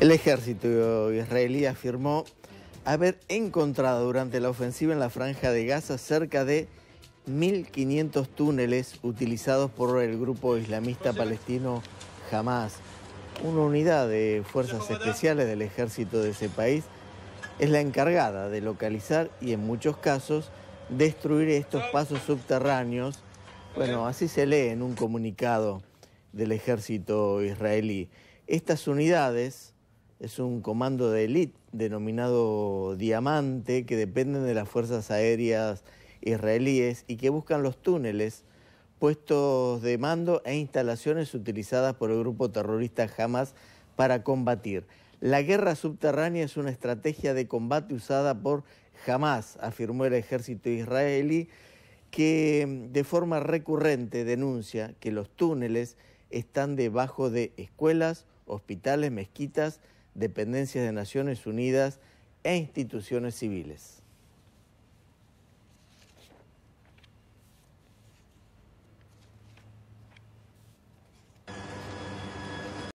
El ejército israelí afirmó haber encontrado durante la ofensiva en la franja de Gaza cerca de 1.500 túneles utilizados por el grupo islamista palestino Hamas. Una unidad de fuerzas especiales del ejército de ese país es la encargada de localizar y en muchos casos destruir estos pasos subterráneos. Bueno, así se lee en un comunicado del ejército israelí. Estas unidades es un comando de élite denominado Diamante que dependen de las fuerzas aéreas israelíes y que buscan los túneles, puestos de mando e instalaciones utilizadas por el grupo terrorista Hamas para combatir. La guerra subterránea es una estrategia de combate usada por Hamas, afirmó el ejército israelí, que mm, de forma recurrente denuncia que los túneles están debajo de escuelas, hospitales, mezquitas, dependencias de Naciones Unidas e instituciones civiles.